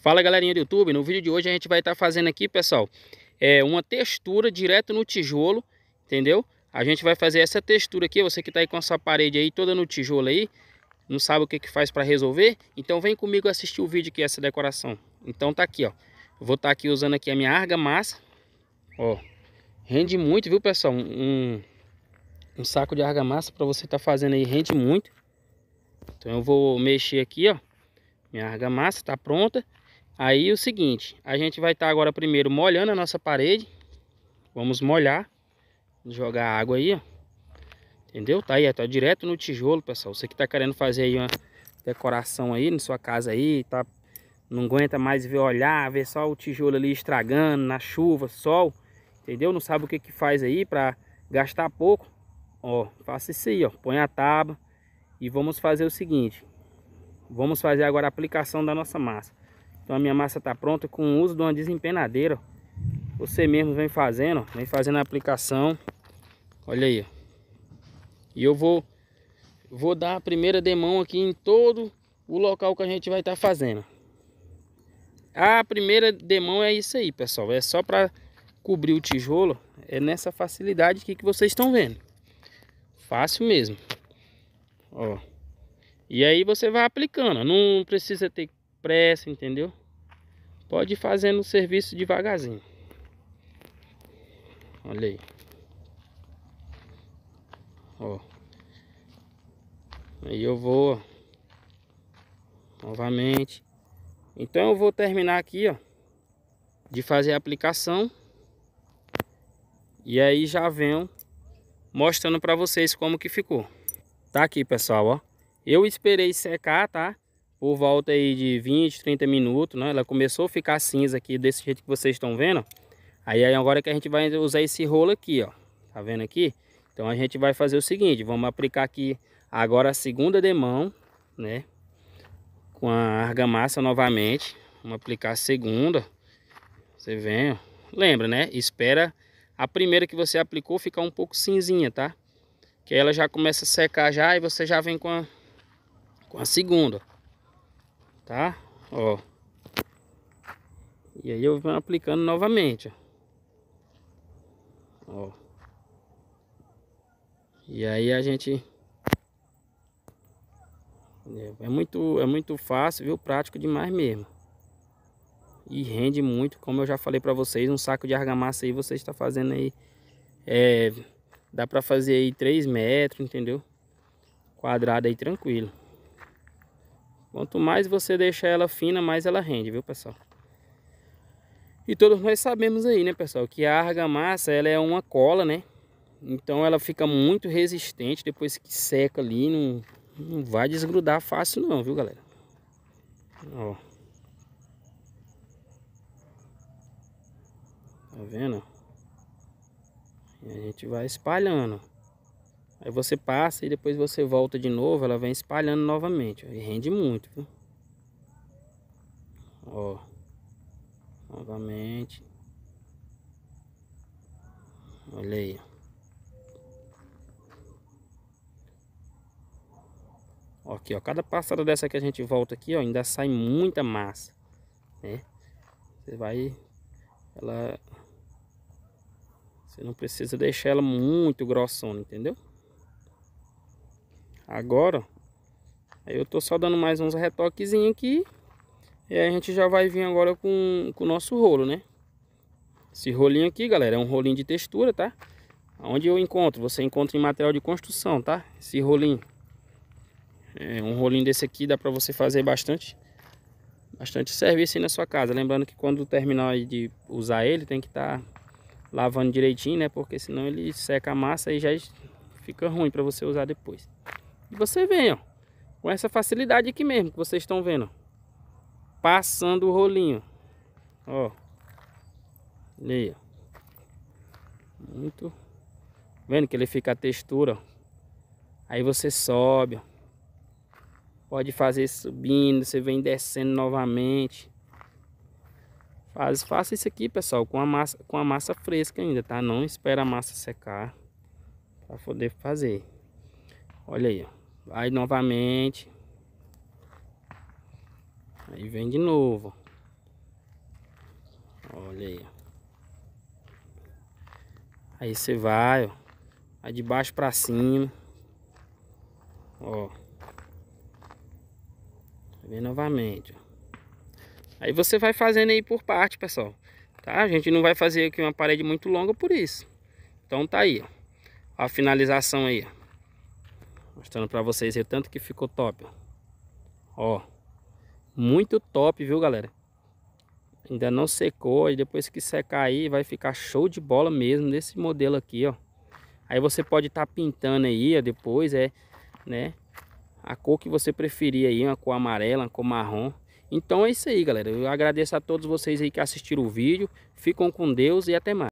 Fala galerinha do YouTube, no vídeo de hoje a gente vai estar tá fazendo aqui, pessoal, é uma textura direto no tijolo, entendeu? A gente vai fazer essa textura aqui, você que está aí com essa parede aí toda no tijolo aí, não sabe o que, que faz para resolver, então vem comigo assistir o vídeo aqui, essa decoração. Então tá aqui, ó, vou estar tá aqui usando aqui a minha argamassa, ó, rende muito, viu pessoal, um, um saco de argamassa para você estar tá fazendo aí, rende muito. Então eu vou mexer aqui, ó, minha argamassa está pronta. Aí o seguinte, a gente vai estar tá agora primeiro molhando a nossa parede. Vamos molhar, jogar água aí, ó. Entendeu? Tá aí, tá direto no tijolo, pessoal. Você que tá querendo fazer aí uma decoração aí na sua casa aí, tá não aguenta mais ver olhar, ver só o tijolo ali estragando na chuva, sol, entendeu? Não sabe o que que faz aí para gastar pouco. Ó, faça isso aí, ó. Põe a tábua e vamos fazer o seguinte. Vamos fazer agora a aplicação da nossa massa. Então a minha massa está pronta com o uso de uma desempenadeira. Você mesmo vem fazendo, vem fazendo a aplicação. Olha aí. E eu vou, vou dar a primeira demão aqui em todo o local que a gente vai estar tá fazendo. A primeira demão é isso aí, pessoal. É só para cobrir o tijolo. É nessa facilidade aqui que vocês estão vendo. Fácil mesmo. Ó. E aí você vai aplicando. Não precisa ter pressa, entendeu? Pode ir fazendo o serviço devagarzinho. Olha aí. Ó. Aí eu vou, ó. Novamente. Então eu vou terminar aqui, ó. De fazer a aplicação. E aí já venho mostrando para vocês como que ficou. Tá aqui, pessoal, ó. Eu esperei secar, tá? por volta aí de 20, 30 minutos, né? Ela começou a ficar cinza aqui desse jeito que vocês estão vendo. Aí, aí agora que a gente vai usar esse rolo aqui, ó. Tá vendo aqui? Então a gente vai fazer o seguinte, vamos aplicar aqui agora a segunda demão, né? Com a argamassa novamente. Vamos aplicar a segunda. Você vem, ó. Lembra, né? Espera a primeira que você aplicou ficar um pouco cinzinha, tá? Que ela já começa a secar já e você já vem com a, com a segunda, Tá? Ó. E aí eu vou aplicando novamente, ó. E aí a gente é, é muito é muito fácil, viu? Prático demais mesmo. E rende muito, como eu já falei para vocês, um saco de argamassa aí você está fazendo aí é, dá para fazer aí 3 metros, entendeu? Quadrado aí tranquilo. Quanto mais você deixa ela fina, mais ela rende, viu, pessoal? E todos nós sabemos aí, né, pessoal, que a argamassa, ela é uma cola, né? Então ela fica muito resistente depois que seca ali, não, não vai desgrudar fácil não, viu, galera? Ó. Tá vendo? E a gente vai espalhando, Aí você passa e depois você volta de novo, ela vem espalhando novamente. e rende muito, viu? Ó. Novamente. Olha aí. Ó, aqui, ó. Cada passada dessa que a gente volta aqui, ó, ainda sai muita massa, né? Você vai... Ela... Você não precisa deixar ela muito grossona, entendeu? Agora, aí eu tô só dando mais uns retoquezinhos aqui. E aí a gente já vai vir agora com, com o nosso rolo, né? Esse rolinho aqui, galera, é um rolinho de textura, tá? Onde eu encontro? Você encontra em material de construção, tá? Esse rolinho. É, um rolinho desse aqui dá pra você fazer bastante bastante serviço aí na sua casa. Lembrando que quando terminar de usar ele, tem que estar tá lavando direitinho, né? Porque senão ele seca a massa e já fica ruim para você usar depois. E você vem, ó, com essa facilidade aqui mesmo que vocês estão vendo. passando o rolinho. Ó. Aí, ó. Muito. Vendo que ele fica a textura, ó. Aí você sobe, ó. Pode fazer subindo, você vem descendo novamente. Faz, faça isso aqui, pessoal, com a massa, com a massa fresca ainda, tá? Não espera a massa secar para poder fazer. Olha aí, ó. Vai novamente. Aí vem de novo. Olha aí. Aí você vai, ó. de baixo pra cima. Ó. Vem novamente, ó. Aí você vai fazendo aí por parte, pessoal. Tá? A gente não vai fazer aqui uma parede muito longa por isso. Então tá aí, ó. A finalização aí, ó. Mostrando para vocês o tanto que ficou top. Ó. Muito top, viu, galera? Ainda não secou. E depois que secar aí, vai ficar show de bola mesmo nesse modelo aqui, ó. Aí você pode estar tá pintando aí, ó, depois, é, né? A cor que você preferir aí, uma cor amarela, uma cor marrom. Então é isso aí, galera. Eu agradeço a todos vocês aí que assistiram o vídeo. Ficam com Deus e até mais.